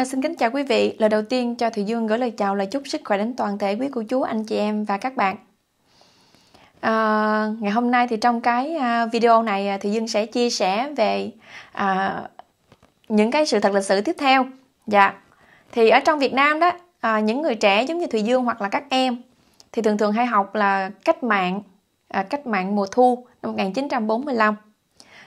À, xin kính chào quý vị. Lời đầu tiên cho Thùy Dương gửi lời chào lời chúc sức khỏe đến toàn thể quý cô chú, anh chị em và các bạn. À, ngày hôm nay thì trong cái à, video này à, Thùy Dương sẽ chia sẻ về à, những cái sự thật lịch sử tiếp theo. Dạ. Thì ở trong Việt Nam đó, à, những người trẻ giống như Thùy Dương hoặc là các em thì thường thường hay học là cách mạng à, cách mạng mùa thu năm 1945.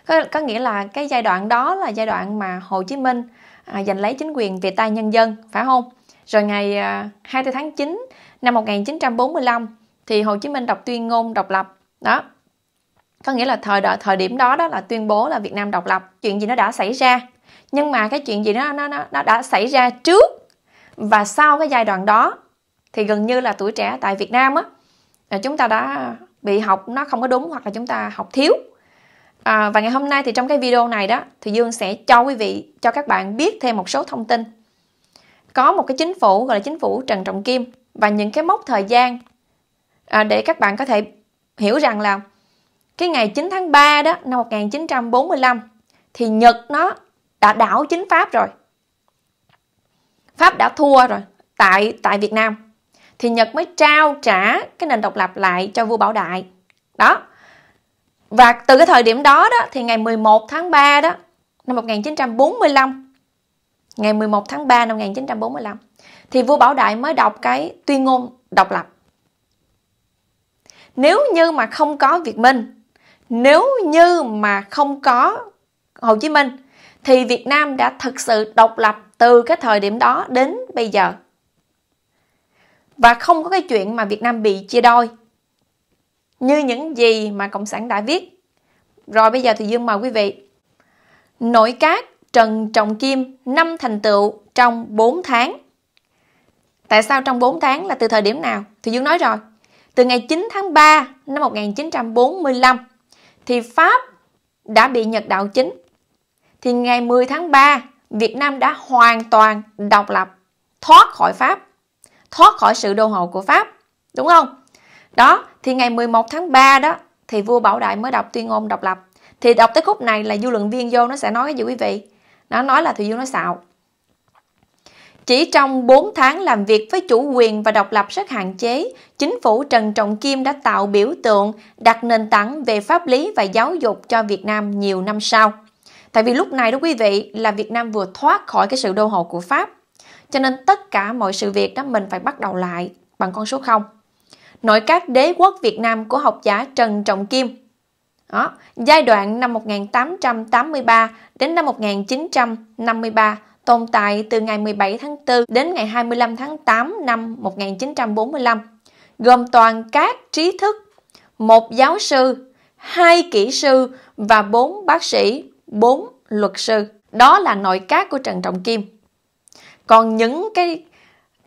Có, có nghĩa là cái giai đoạn đó là giai đoạn mà Hồ Chí Minh à, giành lấy chính quyền về tay nhân dân phải không rồi ngày à, tháng 9 năm 1945 thì Hồ Chí Minh đọc tuyên ngôn độc lập đó có nghĩa là thời đợi, thời điểm đó đó là tuyên bố là Việt Nam độc lập chuyện gì nó đã xảy ra nhưng mà cái chuyện gì nó nó nó đã xảy ra trước và sau cái giai đoạn đó thì gần như là tuổi trẻ tại Việt Nam á chúng ta đã bị học nó không có đúng hoặc là chúng ta học thiếu À, và ngày hôm nay thì trong cái video này đó thì Dương sẽ cho quý vị cho các bạn biết thêm một số thông tin. Có một cái chính phủ gọi là chính phủ Trần Trọng Kim và những cái mốc thời gian à, để các bạn có thể hiểu rằng là cái ngày 9 tháng 3 đó năm 1945 thì Nhật nó đã đảo chính Pháp rồi. Pháp đã thua rồi tại tại Việt Nam. Thì Nhật mới trao trả cái nền độc lập lại cho vua Bảo Đại. Đó, và từ cái thời điểm đó đó thì ngày 11 tháng 3 đó năm 1945 ngày 11 tháng 3 năm 1945 thì vua Bảo Đại mới đọc cái tuyên ngôn độc lập. Nếu như mà không có Việt Minh, nếu như mà không có Hồ Chí Minh thì Việt Nam đã thực sự độc lập từ cái thời điểm đó đến bây giờ. Và không có cái chuyện mà Việt Nam bị chia đôi như những gì mà Cộng sản đã viết. Rồi bây giờ thì Dương mời quý vị. Nội các Trần Trọng Kim năm thành tựu trong 4 tháng. Tại sao trong 4 tháng là từ thời điểm nào? Thì Dương nói rồi. Từ ngày 9 tháng 3 năm 1945 thì Pháp đã bị Nhật đạo chính. Thì ngày 10 tháng 3 Việt Nam đã hoàn toàn độc lập, thoát khỏi Pháp, thoát khỏi sự đô hộ của Pháp. Đúng không? đó thì ngày 11 tháng 3 đó thì vua Bảo Đại mới đọc tuyên ngôn độc lập thì đọc tới khúc này là du luận viên vô nó sẽ nói cái gì quý vị nó nói là Thùy Dương nói xạo chỉ trong 4 tháng làm việc với chủ quyền và độc lập rất hạn chế, chính phủ Trần Trọng Kim đã tạo biểu tượng, đặt nền tảng về pháp lý và giáo dục cho Việt Nam nhiều năm sau. Tại vì lúc này đó quý vị là Việt Nam vừa thoát khỏi cái sự đô hộ của Pháp. Cho nên tất cả mọi sự việc đó mình phải bắt đầu lại bằng con số 0 nội các đế quốc Việt Nam của học giả Trần Trọng Kim. Đó, giai đoạn năm 1883 đến năm 1953 tồn tại từ ngày 17 tháng 4 đến ngày 25 tháng 8 năm 1945, gồm toàn các trí thức, một giáo sư, hai kỹ sư và bốn bác sĩ, bốn luật sư. Đó là nội các của Trần Trọng Kim. Còn những cái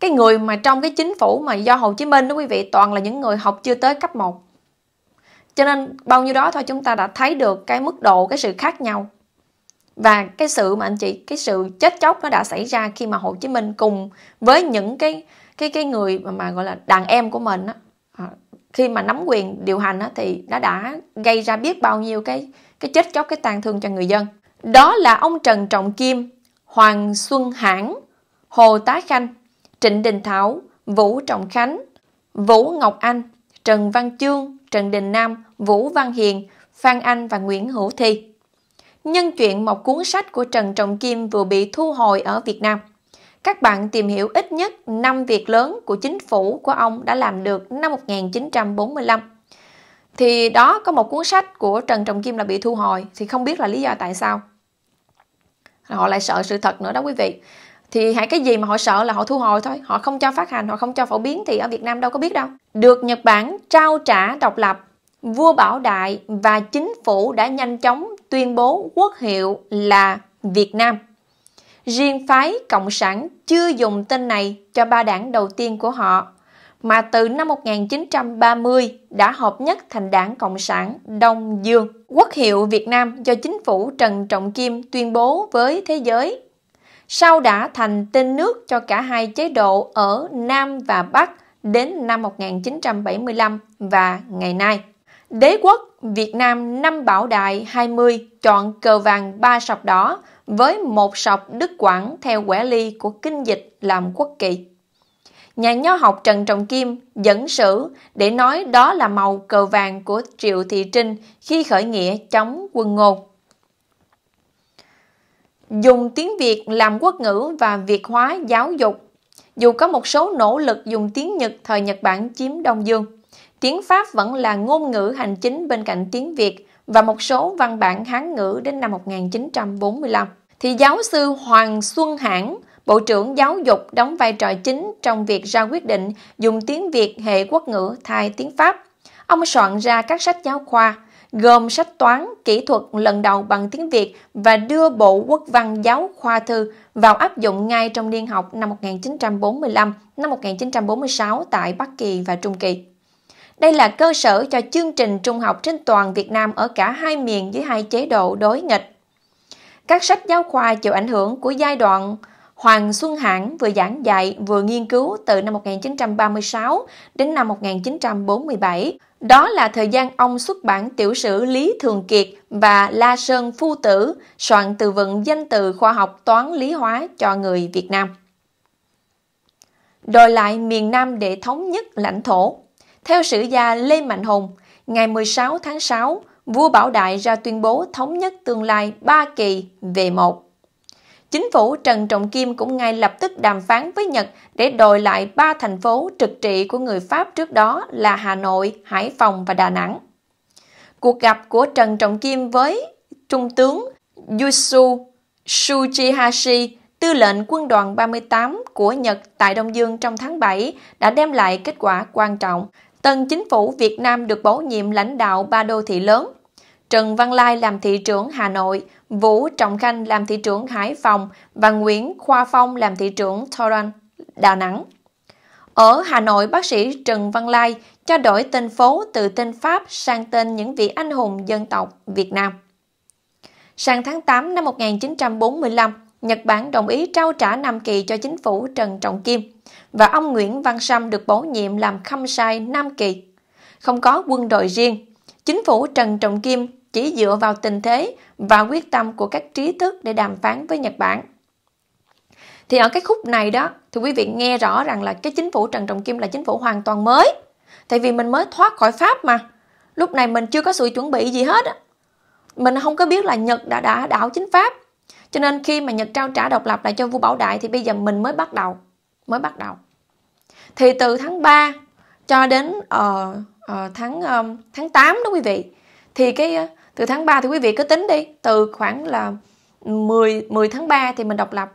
cái người mà trong cái chính phủ mà do Hồ Chí Minh đó quý vị toàn là những người học chưa tới cấp 1 cho nên bao nhiêu đó thôi chúng ta đã thấy được cái mức độ cái sự khác nhau và cái sự mà anh chị cái sự chết chóc nó đã xảy ra khi mà Hồ Chí Minh cùng với những cái cái cái người mà, mà gọi là đàn em của mình á, à, khi mà nắm quyền điều hành á, thì nó đã gây ra biết bao nhiêu cái cái chết chóc cái tàn thương cho người dân đó là ông Trần Trọng Kim Hoàng Xuân Hãn Hồ Tá Khanh Trịnh Đình Thảo, Vũ Trọng Khánh, Vũ Ngọc Anh, Trần Văn Chương, Trần Đình Nam, Vũ Văn Hiền, Phan Anh và Nguyễn Hữu Thi. Nhân chuyện một cuốn sách của Trần Trọng Kim vừa bị thu hồi ở Việt Nam. Các bạn tìm hiểu ít nhất 5 việc lớn của chính phủ của ông đã làm được năm 1945. Thì đó có một cuốn sách của Trần Trọng Kim là bị thu hồi thì không biết là lý do tại sao. Họ lại sợ sự thật nữa đó quý vị thì hãy cái gì mà họ sợ là họ thu hồi thôi họ không cho phát hành họ không cho phổ biến thì ở việt nam đâu có biết đâu được nhật bản trao trả độc lập vua bảo đại và chính phủ đã nhanh chóng tuyên bố quốc hiệu là việt nam riêng phái cộng sản chưa dùng tên này cho ba đảng đầu tiên của họ mà từ năm 1930 đã hợp nhất thành đảng Cộng sản Đông Dương. Quốc hiệu Việt Nam do chính phủ Trần Trọng Kim tuyên bố với thế giới sau đã thành tên nước cho cả hai chế độ ở Nam và Bắc đến năm 1975 và ngày nay. Đế quốc Việt Nam năm Bảo Đại 20 chọn cờ vàng ba sọc đỏ với một sọc Đức Quảng theo quẻ ly của kinh dịch làm quốc kỳ. Nhà nho học Trần Trọng Kim dẫn sử để nói đó là màu cờ vàng của Triệu Thị Trinh khi khởi nghĩa chống quân ngôn dùng tiếng Việt làm quốc ngữ và Việt hóa giáo dục. Dù có một số nỗ lực dùng tiếng Nhật thời Nhật Bản chiếm Đông Dương, tiếng Pháp vẫn là ngôn ngữ hành chính bên cạnh tiếng Việt và một số văn bản Hán ngữ đến năm 1945. Thì giáo sư Hoàng Xuân Hãn, Bộ trưởng Giáo dục đóng vai trò chính trong việc ra quyết định dùng tiếng Việt hệ quốc ngữ thay tiếng Pháp. Ông soạn ra các sách giáo khoa, gồm sách toán, kỹ thuật lần đầu bằng tiếng Việt và đưa Bộ Quốc văn giáo khoa thư vào áp dụng ngay trong niên học năm 1945 năm 1946 tại Bắc Kỳ và Trung Kỳ. Đây là cơ sở cho chương trình trung học trên toàn Việt Nam ở cả hai miền dưới hai chế độ đối nghịch. Các sách giáo khoa chịu ảnh hưởng của giai đoạn Hoàng Xuân Hãn vừa giảng dạy vừa nghiên cứu từ năm 1936 đến năm 1947 đó là thời gian ông xuất bản tiểu sử Lý Thường Kiệt và La Sơn Phu Tử soạn từ vựng danh từ khoa học toán lý hóa cho người Việt Nam. Đòi lại miền Nam để thống nhất lãnh thổ. Theo sử gia Lê Mạnh Hùng, ngày 16 tháng 6, vua Bảo Đại ra tuyên bố thống nhất tương lai ba kỳ về một. Chính phủ Trần Trọng Kim cũng ngay lập tức đàm phán với Nhật để đòi lại ba thành phố trực trị của người Pháp trước đó là Hà Nội, Hải Phòng và Đà Nẵng. Cuộc gặp của Trần Trọng Kim với Trung tướng Yusu Tsuchihashi, tư lệnh quân đoàn 38 của Nhật tại Đông Dương trong tháng 7 đã đem lại kết quả quan trọng. Tân chính phủ Việt Nam được bổ nhiệm lãnh đạo ba đô thị lớn Trần Văn Lai làm thị trưởng Hà Nội, Vũ Trọng Khanh làm thị trưởng Hải Phòng và Nguyễn Khoa Phong làm thị trưởng Torrent, Đà Nẵng. Ở Hà Nội, bác sĩ Trần Văn Lai cho đổi tên phố từ tên Pháp sang tên những vị anh hùng dân tộc Việt Nam. Sang tháng 8 năm 1945, Nhật Bản đồng ý trao trả Nam Kỳ cho chính phủ Trần Trọng Kim và ông Nguyễn Văn Sâm được bổ nhiệm làm khâm sai Nam Kỳ. Không có quân đội riêng, chính phủ Trần Trọng Kim chỉ dựa vào tình thế và quyết tâm của các trí thức để đàm phán với Nhật Bản. Thì ở cái khúc này đó, thì quý vị nghe rõ rằng là cái chính phủ Trần Trọng Kim là chính phủ hoàn toàn mới. Tại vì mình mới thoát khỏi Pháp mà. Lúc này mình chưa có sự chuẩn bị gì hết. Mình không có biết là Nhật đã đã đảo chính Pháp. Cho nên khi mà Nhật trao trả độc lập lại cho vua Bảo Đại thì bây giờ mình mới bắt đầu. Mới bắt đầu. Thì từ tháng 3 cho đến uh, uh, tháng um, tháng 8 đó quý vị thì cái từ tháng 3 thì quý vị cứ tính đi từ khoảng là 10 10 tháng 3 thì mình độc lập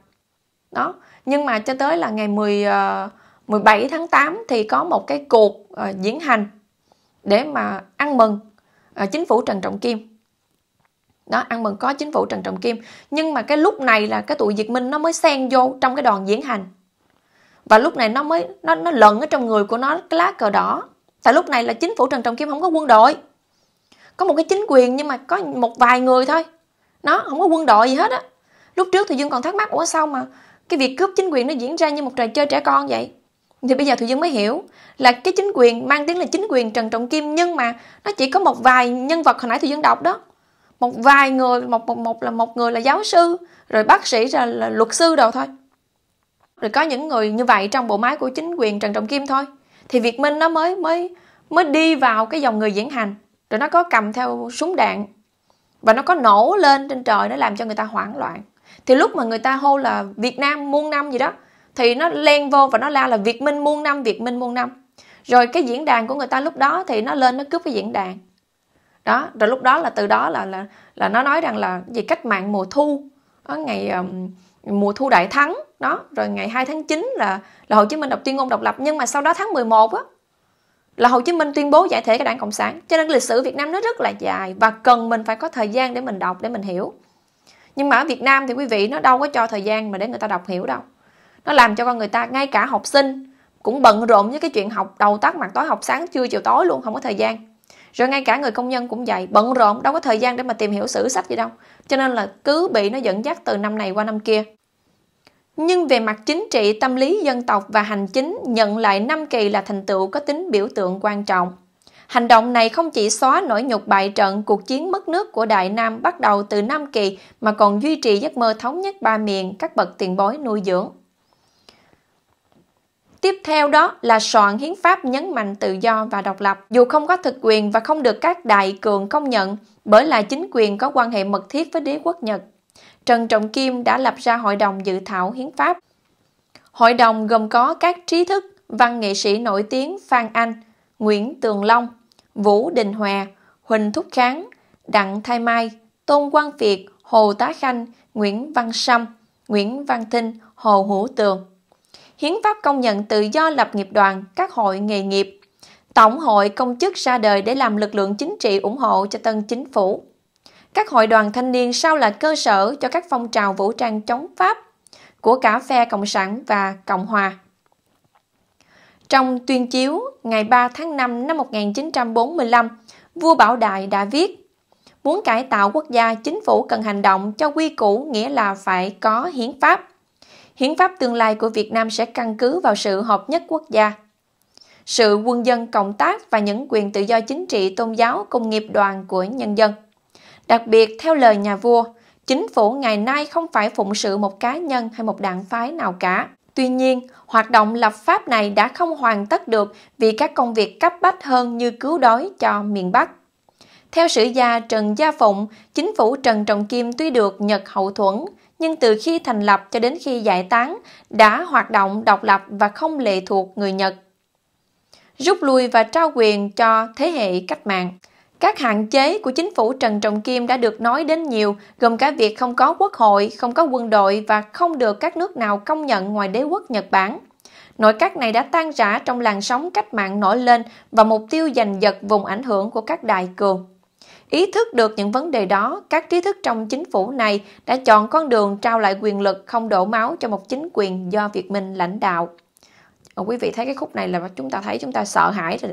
đó nhưng mà cho tới là ngày 10 uh, 17 tháng 8 thì có một cái cuộc uh, diễn hành để mà ăn mừng uh, chính phủ Trần Trọng Kim đó ăn mừng có chính phủ Trần Trọng Kim nhưng mà cái lúc này là cái tụi Việt Minh nó mới xen vô trong cái đoàn diễn hành và lúc này nó mới nó nó lẫn ở trong người của nó cái lá cờ đỏ tại lúc này là chính phủ Trần Trọng Kim không có quân đội có một cái chính quyền nhưng mà có một vài người thôi nó không có quân đội gì hết á lúc trước thì dương còn thắc mắc ủa sao mà cái việc cướp chính quyền nó diễn ra như một trò chơi trẻ con vậy thì bây giờ thùy dương mới hiểu là cái chính quyền mang tiếng là chính quyền trần trọng kim nhưng mà nó chỉ có một vài nhân vật hồi nãy thùy dương đọc đó một vài người một một một là một người là giáo sư rồi bác sĩ rồi là luật sư đồ thôi rồi có những người như vậy trong bộ máy của chính quyền trần trọng kim thôi thì việt minh nó mới mới mới đi vào cái dòng người diễn hành rồi nó có cầm theo súng đạn và nó có nổ lên trên trời nó làm cho người ta hoảng loạn thì lúc mà người ta hô là Việt Nam muôn năm gì đó thì nó len vô và nó la là Việt Minh muôn năm Việt Minh muôn năm rồi cái diễn đàn của người ta lúc đó thì nó lên nó cướp cái diễn đàn đó rồi lúc đó là từ đó là là là nó nói rằng là gì cách mạng mùa thu đó, ngày um, mùa thu đại thắng đó rồi ngày 2 tháng 9 là là Hồ Chí Minh đọc tuyên ngôn độc lập nhưng mà sau đó tháng 11 á là Hồ Chí Minh tuyên bố giải thể cái đảng Cộng sản. Cho nên lịch sử Việt Nam nó rất là dài và cần mình phải có thời gian để mình đọc, để mình hiểu. Nhưng mà ở Việt Nam thì quý vị nó đâu có cho thời gian mà để người ta đọc hiểu đâu. Nó làm cho con người ta ngay cả học sinh cũng bận rộn với cái chuyện học đầu tắt mặt tối học sáng trưa chiều tối luôn không có thời gian rồi ngay cả người công nhân cũng vậy bận rộn đâu có thời gian để mà tìm hiểu sử sách gì đâu cho nên là cứ bị nó dẫn dắt từ năm này qua năm kia nhưng về mặt chính trị, tâm lý dân tộc và hành chính nhận lại năm kỳ là thành tựu có tính biểu tượng quan trọng. Hành động này không chỉ xóa nỗi nhục bại trận cuộc chiến mất nước của Đại Nam bắt đầu từ năm Kỳ mà còn duy trì giấc mơ thống nhất ba miền các bậc tiền bối nuôi dưỡng. Tiếp theo đó là soạn hiến pháp nhấn mạnh tự do và độc lập, dù không có thực quyền và không được các đại cường công nhận, bởi là chính quyền có quan hệ mật thiết với đế quốc Nhật Trần Trọng Kim đã lập ra Hội đồng Dự thảo Hiến pháp. Hội đồng gồm có các trí thức, văn nghệ sĩ nổi tiếng Phan Anh, Nguyễn Tường Long, Vũ Đình Hòa, Huỳnh Thúc Kháng, Đặng Thái Mai, Tôn Quang Việt, Hồ Tá Khanh, Nguyễn Văn Sâm, Nguyễn Văn Thinh, Hồ Hữu Tường. Hiến pháp công nhận tự do lập nghiệp đoàn, các hội nghề nghiệp. Tổng hội công chức ra đời để làm lực lượng chính trị ủng hộ cho tân chính phủ. Các hội đoàn thanh niên sau là cơ sở cho các phong trào vũ trang chống Pháp của cả phe Cộng sản và Cộng hòa. Trong tuyên chiếu ngày 3 tháng 5 năm 1945, vua Bảo Đại đã viết Muốn cải tạo quốc gia, chính phủ cần hành động cho quy củ nghĩa là phải có hiến pháp. Hiến pháp tương lai của Việt Nam sẽ căn cứ vào sự hợp nhất quốc gia. Sự quân dân cộng tác và những quyền tự do chính trị, tôn giáo, công nghiệp đoàn của nhân dân. Đặc biệt, theo lời nhà vua, chính phủ ngày nay không phải phụng sự một cá nhân hay một đảng phái nào cả. Tuy nhiên, hoạt động lập pháp này đã không hoàn tất được vì các công việc cấp bách hơn như cứu đói cho miền Bắc. Theo sử gia Trần Gia Phụng, chính phủ Trần Trọng Kim tuy được Nhật hậu thuẫn, nhưng từ khi thành lập cho đến khi giải tán đã hoạt động độc lập và không lệ thuộc người Nhật. Rút lui và trao quyền cho thế hệ cách mạng. Các hạn chế của chính phủ Trần Trọng Kim đã được nói đến nhiều, gồm cả việc không có quốc hội, không có quân đội và không được các nước nào công nhận ngoài đế quốc Nhật Bản. Nội các này đã tan rã trong làn sóng cách mạng nổi lên và mục tiêu giành giật vùng ảnh hưởng của các đại cường. Ý thức được những vấn đề đó, các trí thức trong chính phủ này đã chọn con đường trao lại quyền lực không đổ máu cho một chính quyền do Việt Minh lãnh đạo. Ở ờ, quý vị thấy cái khúc này là chúng ta thấy chúng ta sợ hãi rồi.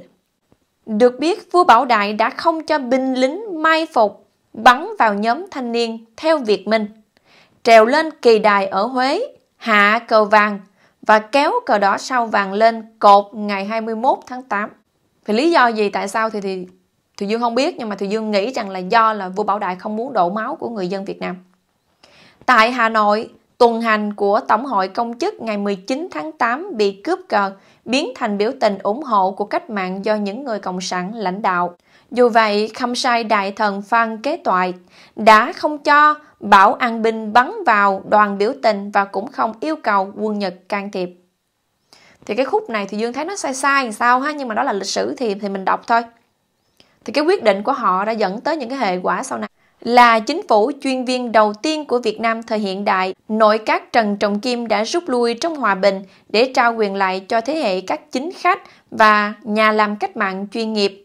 Được biết, vua Bảo Đại đã không cho binh lính mai phục bắn vào nhóm thanh niên theo Việt Minh, trèo lên kỳ đài ở Huế, hạ cờ vàng và kéo cờ đỏ sao vàng lên cột ngày 21 tháng 8. Thì lý do gì tại sao thì thì Thùy Dương không biết nhưng mà Thùy Dương nghĩ rằng là do là vua Bảo Đại không muốn đổ máu của người dân Việt Nam. Tại Hà Nội, tuần hành của Tổng hội công chức ngày 19 tháng 8 bị cướp cờ, biến thành biểu tình ủng hộ của cách mạng do những người cộng sản lãnh đạo. Dù vậy, khâm sai đại thần Phan Kế Toại đã không cho bảo an binh bắn vào đoàn biểu tình và cũng không yêu cầu quân Nhật can thiệp. Thì cái khúc này thì Dương thấy nó sai sai làm sao ha, nhưng mà đó là lịch sử thì thì mình đọc thôi. Thì cái quyết định của họ đã dẫn tới những cái hệ quả sau này. Là chính phủ chuyên viên đầu tiên của Việt Nam thời hiện đại, nội các Trần Trọng Kim đã rút lui trong hòa bình để trao quyền lại cho thế hệ các chính khách và nhà làm cách mạng chuyên nghiệp.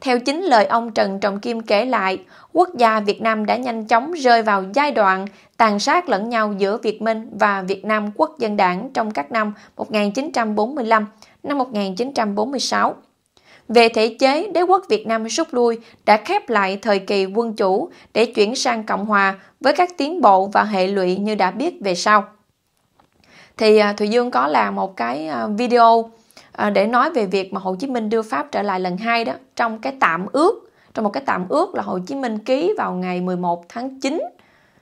Theo chính lời ông Trần Trọng Kim kể lại, quốc gia Việt Nam đã nhanh chóng rơi vào giai đoạn tàn sát lẫn nhau giữa Việt Minh và Việt Nam Quốc dân đảng trong các năm 1945, năm 1946. Về thể chế, đế quốc Việt Nam rút lui đã khép lại thời kỳ quân chủ để chuyển sang Cộng hòa với các tiến bộ và hệ lụy như đã biết về sau. Thì à, Thùy Dương có làm một cái à, video à, để nói về việc mà Hồ Chí Minh đưa Pháp trở lại lần hai đó trong cái tạm ước trong một cái tạm ước là Hồ Chí Minh ký vào ngày 11 tháng 9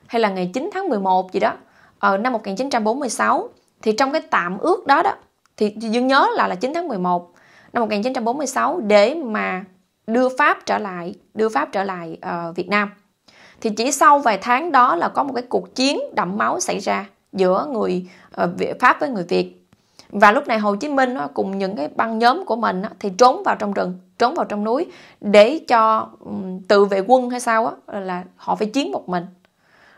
hay là ngày 9 tháng 11 gì đó ở ờ, năm 1946 thì trong cái tạm ước đó đó thì Dương nhớ là là 9 tháng 11 năm 1946 để mà đưa Pháp trở lại đưa Pháp trở lại uh, Việt Nam thì chỉ sau vài tháng đó là có một cái cuộc chiến đẫm máu xảy ra giữa người uh, Pháp với người Việt và lúc này Hồ Chí Minh uh, cùng những cái băng nhóm của mình uh, thì trốn vào trong rừng trốn vào trong núi để cho um, tự vệ quân hay sao á là họ phải chiến một mình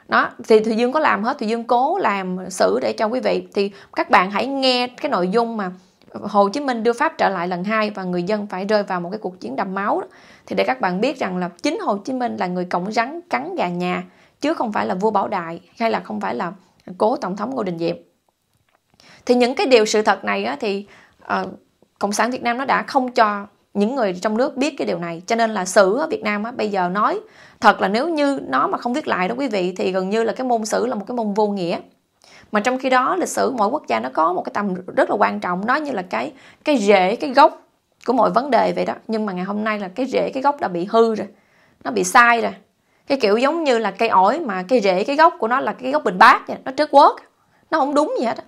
đó thì thùy dương có làm hết thùy dương cố làm xử để cho quý vị thì các bạn hãy nghe cái nội dung mà Hồ Chí Minh đưa Pháp trở lại lần hai và người dân phải rơi vào một cái cuộc chiến đầm máu thì để các bạn biết rằng là chính Hồ Chí Minh là người cổng rắn cắn gà nhà chứ không phải là vua Bảo Đại hay là không phải là cố tổng thống Ngô Đình Diệm thì những cái điều sự thật này á, thì uh, cộng sản Việt Nam nó đã không cho những người trong nước biết cái điều này cho nên là sử ở Việt Nam á, bây giờ nói thật là nếu như nó mà không viết lại đó quý vị thì gần như là cái môn sử là một cái môn vô nghĩa mà trong khi đó lịch sử mỗi quốc gia nó có một cái tầm rất là quan trọng nó như là cái cái rễ cái gốc của mọi vấn đề vậy đó nhưng mà ngày hôm nay là cái rễ cái gốc đã bị hư rồi nó bị sai rồi cái kiểu giống như là cây ổi mà cái rễ cái gốc của nó là cái gốc bình bát vậy nó trớt quớt nó không đúng gì hết đó.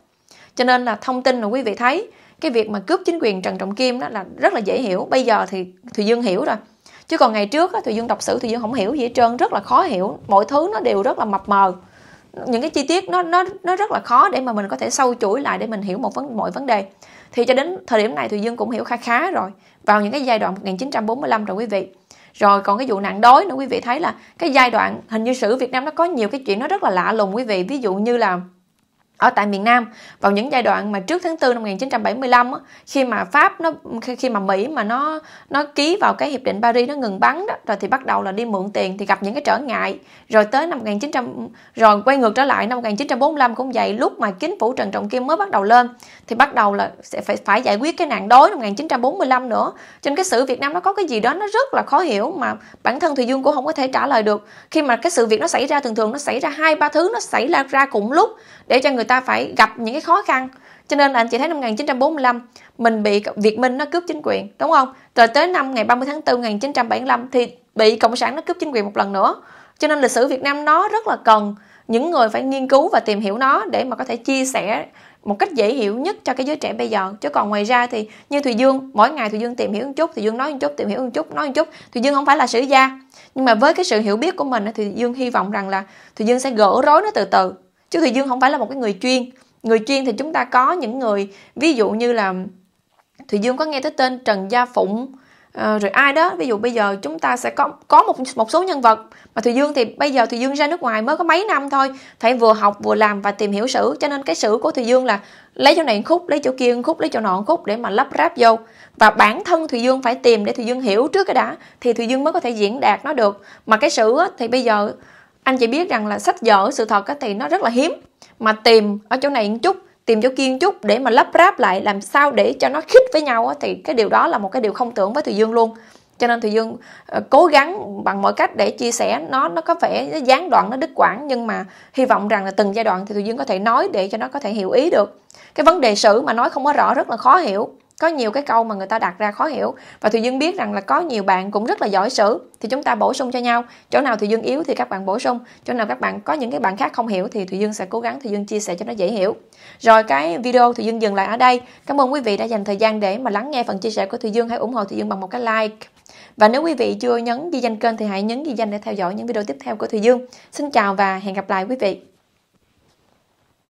cho nên là thông tin là quý vị thấy cái việc mà cướp chính quyền trần trọng kim đó là rất là dễ hiểu bây giờ thì thùy dương hiểu rồi chứ còn ngày trước á thùy dương đọc sử thùy dương không hiểu gì hết trơn rất là khó hiểu mọi thứ nó đều rất là mập mờ những cái chi tiết nó nó nó rất là khó để mà mình có thể sâu chuỗi lại để mình hiểu một vấn mọi vấn đề thì cho đến thời điểm này thì Dương cũng hiểu khá khá rồi vào những cái giai đoạn 1945 rồi quý vị rồi còn cái vụ nạn đói nữa quý vị thấy là cái giai đoạn hình như sử Việt Nam nó có nhiều cái chuyện nó rất là lạ lùng quý vị ví dụ như là ở tại miền Nam vào những giai đoạn mà trước tháng 4 năm 1975 khi mà Pháp nó khi mà Mỹ mà nó nó ký vào cái hiệp định Paris nó ngừng bắn đó rồi thì bắt đầu là đi mượn tiền thì gặp những cái trở ngại rồi tới năm 1900 rồi quay ngược trở lại năm 1945 cũng vậy lúc mà chính phủ Trần Trọng Kim mới bắt đầu lên thì bắt đầu là sẽ phải phải giải quyết cái nạn đói năm 1945 nữa trên cái sự Việt Nam nó có cái gì đó nó rất là khó hiểu mà bản thân Thùy Dương cũng không có thể trả lời được khi mà cái sự việc nó xảy ra thường thường nó xảy ra hai ba thứ nó xảy ra, ra cùng lúc để cho người ta phải gặp những cái khó khăn cho nên là anh chị thấy năm 1945 mình bị Việt Minh nó cướp chính quyền đúng không rồi tới năm ngày 30 tháng 4 1975 thì bị cộng sản nó cướp chính quyền một lần nữa cho nên lịch sử Việt Nam nó rất là cần những người phải nghiên cứu và tìm hiểu nó để mà có thể chia sẻ một cách dễ hiểu nhất cho cái giới trẻ bây giờ chứ còn ngoài ra thì như thùy dương mỗi ngày thùy dương tìm hiểu một chút thùy dương nói một chút tìm hiểu một chút nói một chút thùy dương không phải là sử gia nhưng mà với cái sự hiểu biết của mình thì dương hy vọng rằng là thùy dương sẽ gỡ rối nó từ từ chứ thùy dương không phải là một cái người chuyên người chuyên thì chúng ta có những người ví dụ như là thùy dương có nghe tới tên trần gia phụng ờ, rồi ai đó ví dụ bây giờ chúng ta sẽ có có một một số nhân vật mà thùy dương thì bây giờ thùy dương ra nước ngoài mới có mấy năm thôi phải vừa học vừa làm và tìm hiểu sử cho nên cái sử của thùy dương là lấy chỗ này khúc lấy chỗ kia khúc lấy chỗ nọ khúc để mà lắp ráp vô và bản thân thùy dương phải tìm để thùy dương hiểu trước cái đã thì thùy dương mới có thể diễn đạt nó được mà cái sử thì bây giờ anh chị biết rằng là sách vở sự thật thì nó rất là hiếm mà tìm ở chỗ này một chút tìm chỗ kia chút để mà lắp ráp lại làm sao để cho nó khít với nhau thì cái điều đó là một cái điều không tưởng với thùy dương luôn cho nên thùy dương ờ, cố gắng bằng mọi cách để chia sẻ nó nó có vẻ nó gián đoạn nó đứt quãng nhưng mà hy vọng rằng là từng giai đoạn thì thùy dương có thể nói để cho nó có thể hiểu ý được cái vấn đề sử mà nói không có rõ rất là khó hiểu có nhiều cái câu mà người ta đặt ra khó hiểu và thùy dương biết rằng là có nhiều bạn cũng rất là giỏi sử thì chúng ta bổ sung cho nhau chỗ nào thùy dương yếu thì các bạn bổ sung chỗ nào các bạn có những cái bạn khác không hiểu thì thùy dương sẽ cố gắng thùy dương chia sẻ cho nó dễ hiểu rồi cái video thùy dương dừng lại ở đây cảm ơn quý vị đã dành thời gian để mà lắng nghe phần chia sẻ của thùy dương hãy ủng hộ thùy dương bằng một cái like và nếu quý vị chưa nhấn ghi danh kênh thì hãy nhấn ghi danh để theo dõi những video tiếp theo của thùy dương xin chào và hẹn gặp lại quý vị